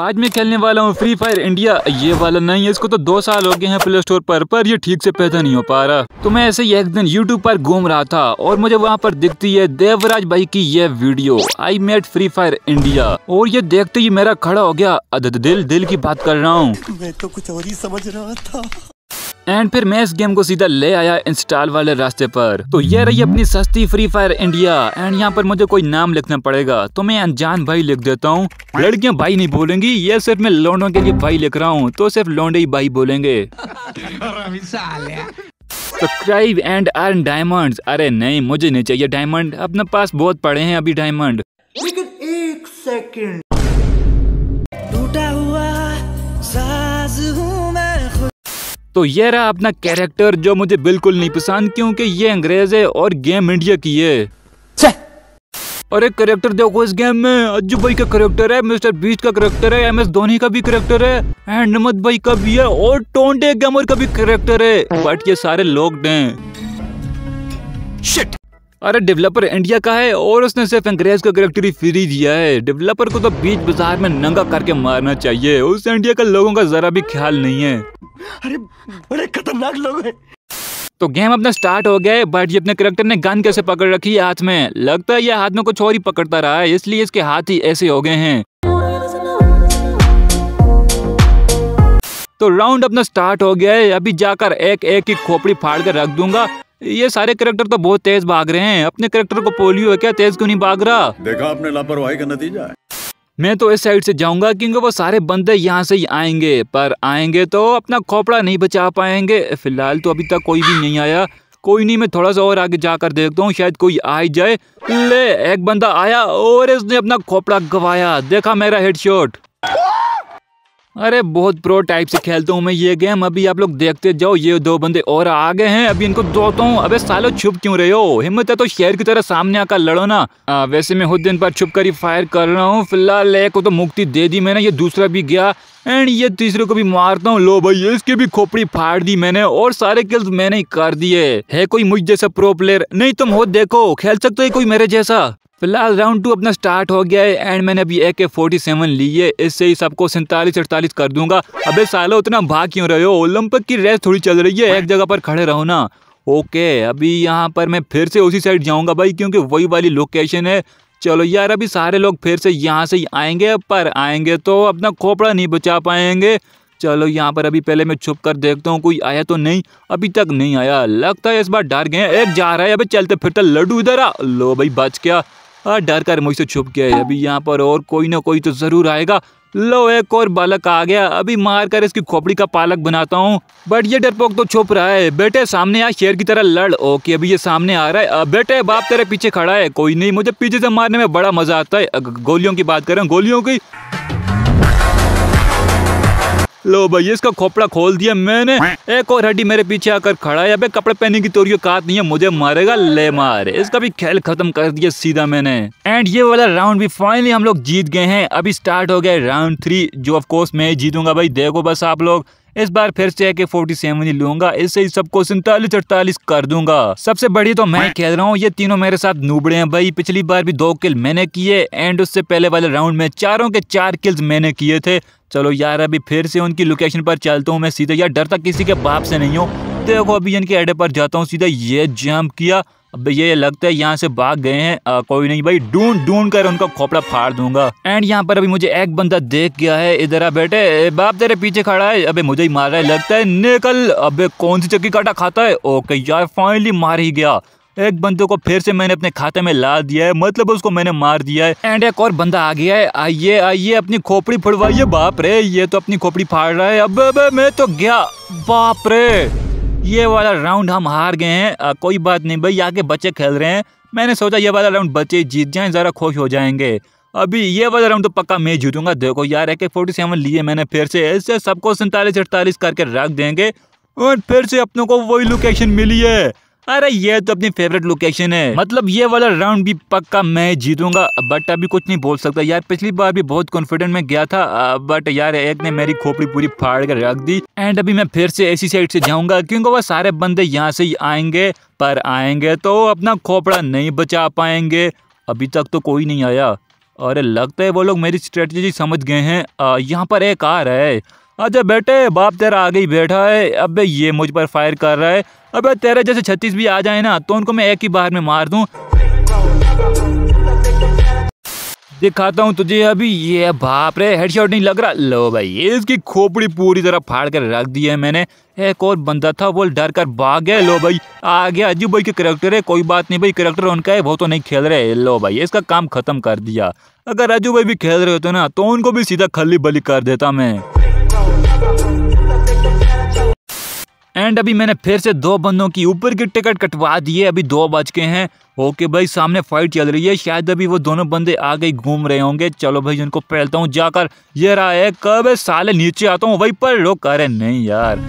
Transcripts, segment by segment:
आज मैं खेलने वाला हूँ फ्री फायर इंडिया ये वाला नहीं है इसको तो दो साल हो गए हैं प्ले स्टोर पर पर ये ठीक से पैदा नहीं हो पा रहा तो मैं ऐसे ही एक दिन यूट्यूब पर घूम रहा था और मुझे वहाँ पर दिखती है देवराज भाई की ये video I met Free Fire India और ये देखते ही मेरा खड़ा हो गया दिल दिल की बात कर रहा हूँ मैं तो कुछ और ही समझ रहा था एंड फिर मैं इस गेम को सीधा ले आया इंस्टॉल वाले रास्ते पर तो ये रही अपनी सस्ती फ्री फायर इंडिया एंड यहाँ पर मुझे कोई नाम लिखना पड़ेगा तो मैं अनजान भाई लिख देता हूँ लड़कियाँ भाई नहीं बोलेंगी ये सिर्फ मैं लौंडों के लिए भाई लिख रहा हूँ तो सिर्फ लौंडे ही भाई बोलेंगे सब्सक्राइब एंड अर्न डायमंड अरे नहीं मुझे नहीं चाहिए डायमंड अपने पास बहुत पड़े हैं अभी डायमंड एक सेकेंड तो ये रहा अपना कैरेक्टर जो मुझे बिल्कुल नहीं पसंद क्योंकि ये अंग्रेज है और गेम इंडिया की है और एक करेक्टर देखो इस गेम में अज्जू भाई का करेक्टर है मिस्टर बीस्ट का करेक्टर है एम एस धोनी का भी करेक्टर है एंड नमद भाई का भी है और टोंडे गैमर का भी करेक्टर है बट ये सारे लोग हैं शिट अरे डेवलपर इंडिया का है और उसने सिर्फ अंग्रेज का गिरफ्तारी फ्री दिया है डेवलपर को तो बीच बाजार में नंगा करके मारना चाहिए उस इंडिया का लोगों का जरा भी ख्याल नहीं है अरे बड़े खतरनाक लोग हैं तो गेम अपना स्टार्ट हो गया है बट ये अपने करेक्टर ने गन कैसे पकड़ रखी है हाथ में लगता है ये हाथ में कुछ और ही पकड़ता रहा है इसलिए इसके हाथ ही ऐसे हो गए हैं तो राउंड अपना स्टार्ट हो गया है अभी जाकर एक एक की खोपड़ी फाड़ कर रख दूंगा ये सारे करेक्टर तो बहुत तेज भाग रहे हैं अपने करेक्टर को पोलियो है क्या तेज क्यों नहीं भाग रहा देखा अपने लापरवाही का नतीजा है मैं तो इस साइड से जाऊंगा क्योंकि वो सारे बंदे यहाँ से ही आएंगे पर आएंगे तो अपना खोपड़ा नहीं बचा पाएंगे फिलहाल तो अभी तक कोई भी नहीं आया कोई नहीं मैं थोड़ा सा और आगे जाकर देखता हूँ शायद कोई आ ही जाए ले एक बंदा आया और इसने अपना खोपड़ा गवाया देखा मेरा हेडशॉट अरे बहुत प्रो टाइप से खेलता हूँ मैं ये गेम अभी आप लोग देखते जाओ ये दो बंदे और आ गए हैं अभी इनको दोता हूँ अबे सालो छुप क्यों रहे हो हिम्मत है तो शेर की तरह सामने आकर लड़ो ना आ, वैसे मैं खुद दिन पर छुप कर ही फायर कर रहा हूँ फिलहाल एक को तो मुक्ति दे दी मैंने ये दूसरा भी गया एंड ये तीसरे को भी मारता हूँ लो भाई इसकी भी खोपड़ी फाड़ दी मैंने और सारे किल्स मैंने ही कर दिए है कोई मुझ जैसा प्रो प्लेयर नहीं तुम हो देखो खेल सकते हो कोई मेरे जैसा फिलहाल राउंड टू अपना स्टार्ट हो गया है एंड मैंने अभी ए के फोर्टी सेवन ली है इससे ही सबको सैंतालीस अड़तालीस कर दूंगा अबे सालो उतना भाग क्यों रहे हो ओलंपिक की रेस थोड़ी चल रही है एक जगह पर खड़े रहो ना ओके अभी यहाँ पर मैं फिर से उसी साइड जाऊँगा भाई क्योंकि वही वाली लोकेशन है चलो यार अभी सारे लोग फिर से यहाँ से ही आएंगे पर आएंगे तो अपना खोपड़ा नहीं बचा पाएंगे चलो यहाँ पर अभी पहले मैं छुप कर देखता हूँ कोई आया तो नहीं अभी तक नहीं आया लगता है इस बार डर गए एक जा रहा है अभी चलते फिरते लड्डू इधर आ लो भाई बच गया डर कर मुझसे छुप गया है अभी यहाँ पर और कोई ना कोई तो ज़रूर आएगा लो एक और बालक आ गया अभी मार कर इसकी खोपड़ी का पालक बनाता हूँ बट ये डरपोक तो छुप रहा है बेटे सामने आ शेर की तरह लड़ ओके अभी ये सामने आ रहा है बेटे बाप तेरे पीछे खड़ा है कोई नहीं मुझे पीछे से मारने में बड़ा मजा आता है गोलियों की बात करें गोलियों की लो भाई इसका खोपड़ा खोल दिया मैंने एक और हड्डी मेरे पीछे आकर खड़ा है अबे कपड़े पहनने की तोरियो कात नहीं है मुझे मारेगा ले मारे इसका भी खेल खत्म कर दिया सीधा मैंने एंड ये वाला राउंड भी फाइनली हम लोग जीत गए हैं अभी स्टार्ट हो गया राउंड थ्री जो ऑफकोर्स मैं जीतूंगा भाई देखो बस आप लोग इस बार फिर से के फोर्टी सेवन ही लूंगा इससे ही सबको सैतालीस अड़तालीस कर दूंगा सबसे बड़ी तो मैं कह रहा हूँ ये तीनों मेरे साथ नूबड़े हैं भाई पिछली बार भी दो किल मैंने किए एंड उससे पहले वाले राउंड में चारों के चार किल्स मैंने किए थे चलो यार अभी फिर से उनकी लोकेशन पर चलता हूँ मैं सीधे यार डरता किसी के बाप से नहीं हूँ देखो अभी इनके अड्डे पर जाता हूँ सीधा ये जम्प किया अब ये लगता है यहाँ से भाग गए हैं आ, कोई नहीं भाई ढूंढ ढूंढ कर उनका खोपड़ा फाड़ दूंगा एंड यहाँ पर अभी मुझे एक बंदा देख गया है इधर आ बेटे बाप तेरे पीछे खड़ा है अबे मुझे ही मार रहा है लगता है निकल अबे कौन सी चक्की काटा खाता है ओके यार फाइनली मार ही गया एक बंदे को फिर से मैंने अपने खाते में ला दिया है मतलब उसको मैंने मार दिया है एंड एक और बंदा आ गया है आइए आइए अपनी खोपड़ी फोड़वाइए बाप रे ये तो अपनी खोपड़ी फाड़ रहा है अब मैं तो गया बाप रे ये वाला राउंड हम हार गए हैं कोई बात नहीं भाई यहाँ के बच्चे खेल रहे हैं मैंने सोचा ये वाला राउंड बच्चे जीत जाएं ज़रा खुश हो जाएंगे अभी ये वाला राउंड तो पक्का मैं जीतूंगा देखो यार एक फोर्टी सेवन लिए मैंने फिर से ऐसे सबको सैंतालीस अड़तालीस करके रख देंगे और फिर से अपनों को वही लोकेशन मिली है अरे ये तो अपनी फेवरेट लोकेशन है मतलब ये वाला राउंड भी पक्का मैं जीतूंगा बट अभी कुछ नहीं बोल सकता यार पिछली बार भी बहुत कॉन्फिडेंट में गया था बट यार एक ने मेरी खोपड़ी पूरी फाड़ कर रख दी एंड अभी मैं फिर से ऐसी साइड से जाऊंगा क्योंकि वह सारे बंदे यहाँ से ही आएंगे पर आएंगे तो अपना खोपड़ा नहीं बचा पाएंगे अभी तक तो कोई नहीं आया अरे लगता है वो लोग मेरी स्ट्रेटजी समझ गए हैं यहाँ पर एक आ रहा है अच्छा बेटे बाप तेरा आगे ही बैठा है अबे ये मुझ पर फायर कर रहा है अबे तेरे जैसे छत्तीस भी आ जाए ना तो उनको मैं एक ही बार में मार दू दिखाता हूँ तुझे अभी ये बाप रे हेडशॉट नहीं लग रहा लो भाई ये इसकी खोपड़ी पूरी तरह फाड़ कर रख दी है मैंने एक और बंदा था वो डर कर भाग गया लो भाई आ गया अजीब भाई के करेक्टर है कोई बात नहीं भाई करेक्टर उनका है वो तो नहीं खेल रहे लो भाई इसका काम खत्म कर दिया अगर अजू भाई भी खेल रहे होते ना तो उनको भी सीधा खली बली कर देता मैं एंड अभी मैंने फिर से दो बंदों की ऊपर की टिकट कटवा दी है अभी दो बज के हैं ओके भाई सामने फाइट चल रही है शायद अभी वो दोनों बंदे आगे घूम रहे होंगे चलो भाई उनको फैलता हूँ जाकर ये रहा है कब साले नीचे आता हूँ वही पर लोग अरे नहीं यार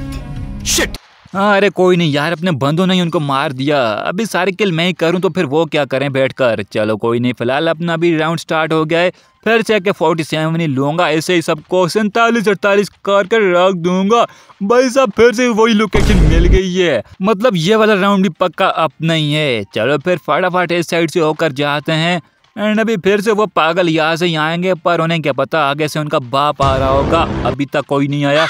शिट अरे कोई नहीं यार अपने बंदों ने उनको मार दिया अभी सारे किल मैं ही करूं तो फिर वो क्या करें बैठकर चलो कोई नहीं फिलहाल अपना अभी राउंड स्टार्ट हो गया है फिर से के फोर्टी सेवन ही लूंगा ऐसे ही सबको सैतालीस अड़तालीस कर कर रख दूंगा भाई साहब फिर से वही लोकेशन मिल गई है मतलब ये वाला राउंड भी पक्का अपना ही है चलो फिर फटाफट इस साइड से होकर जाते हैं एंड अभी फिर से वो पागल यहाँ से आएंगे पर उन्हें क्या पता आगे से उनका बाप आ रहा होगा अभी तक कोई नहीं आया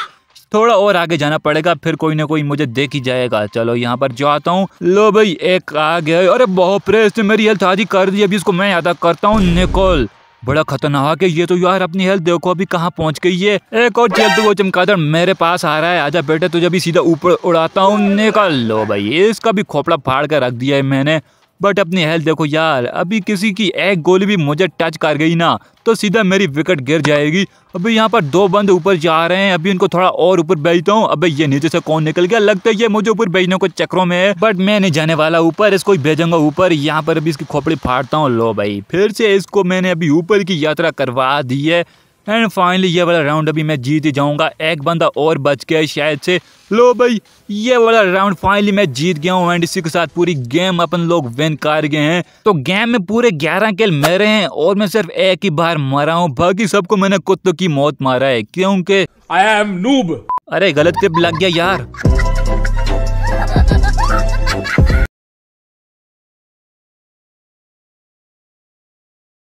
थोड़ा और आगे जाना पड़ेगा फिर कोई ना कोई मुझे देख ही जाएगा चलो यहाँ पर जाता हूँ लो भाई एक आ गया अरे बहुत प्रेस मेरी हेल्थ आधी कर दी अभी इसको मैं अदा करता हूँ निकोल बड़ा खतरनाक है ये तो यार अपनी हेल्थ देखो अभी कहाँ पहुंच गई है एक और जल्द वो चमकादड़ मेरे पास आ रहा है आजा बेटे तुझे भी सीधा ऊपर उड़ाता हूँ निकल लो भाई इसका भी खोपड़ा फाड़ कर रख दिया है मैंने बट अपनी हेल्थ देखो यार अभी किसी की एक गोली भी मुझे टच कर गई ना तो सीधा मेरी विकेट गिर जाएगी अभी यहाँ पर दो बंद ऊपर जा रहे हैं अभी इनको थोड़ा और ऊपर बेचता हूँ अबे ये नीचे से कौन निकल गया लगता है ये मुझे ऊपर बेचने को चक्रों में है बट मैं नहीं जाने वाला ऊपर इसको भेजूंगा ऊपर यहाँ पर अभी इसकी खोपड़ी फाड़ता हूँ लो भाई फिर से इसको मैंने अभी ऊपर की यात्रा करवा दी है एंड फाइनली ये वाला राउंड अभी मैं जीत ही जाऊंगा एक बंदा और बच गया शायद से लो भाई ये वाला राउंड फाइनली मैं जीत गया हूँ एंड इसी के साथ पूरी गेम अपन लोग विन कर गए हैं तो गेम में पूरे ग्यारह किल मेरे हैं और मैं सिर्फ एक ही बार मरा हूँ बाकी सबको मैंने कुत्तों की मौत मारा है क्योंकि आई एम नूब अरे गलत क्लिप लग गया यार